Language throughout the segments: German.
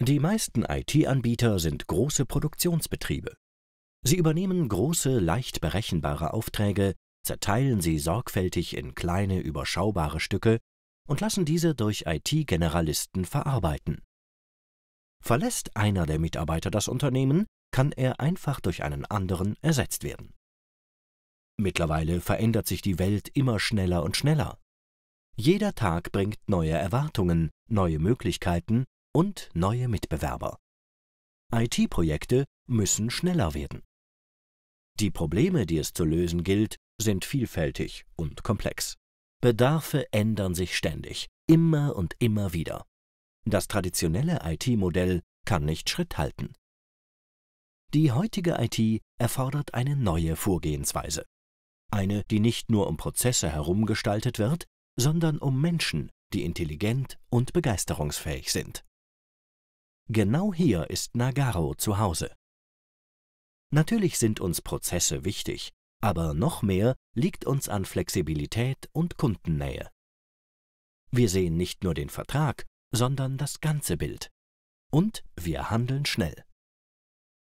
Die meisten IT-Anbieter sind große Produktionsbetriebe. Sie übernehmen große, leicht berechenbare Aufträge, zerteilen sie sorgfältig in kleine, überschaubare Stücke und lassen diese durch IT-Generalisten verarbeiten. Verlässt einer der Mitarbeiter das Unternehmen, kann er einfach durch einen anderen ersetzt werden. Mittlerweile verändert sich die Welt immer schneller und schneller. Jeder Tag bringt neue Erwartungen, neue Möglichkeiten und neue Mitbewerber. IT-Projekte müssen schneller werden. Die Probleme, die es zu lösen gilt, sind vielfältig und komplex. Bedarfe ändern sich ständig, immer und immer wieder. Das traditionelle IT-Modell kann nicht Schritt halten. Die heutige IT erfordert eine neue Vorgehensweise. Eine, die nicht nur um Prozesse herum gestaltet wird, sondern um Menschen, die intelligent und begeisterungsfähig sind. Genau hier ist Nagaro zu Hause. Natürlich sind uns Prozesse wichtig, aber noch mehr liegt uns an Flexibilität und Kundennähe. Wir sehen nicht nur den Vertrag, sondern das ganze Bild. Und wir handeln schnell.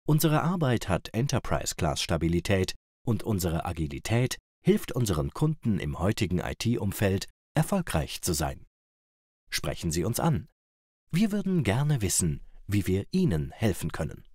Unsere Arbeit hat Enterprise-Class-Stabilität und unsere Agilität hilft unseren Kunden im heutigen IT-Umfeld erfolgreich zu sein. Sprechen Sie uns an. Wir würden gerne wissen, wie wir ihnen helfen können.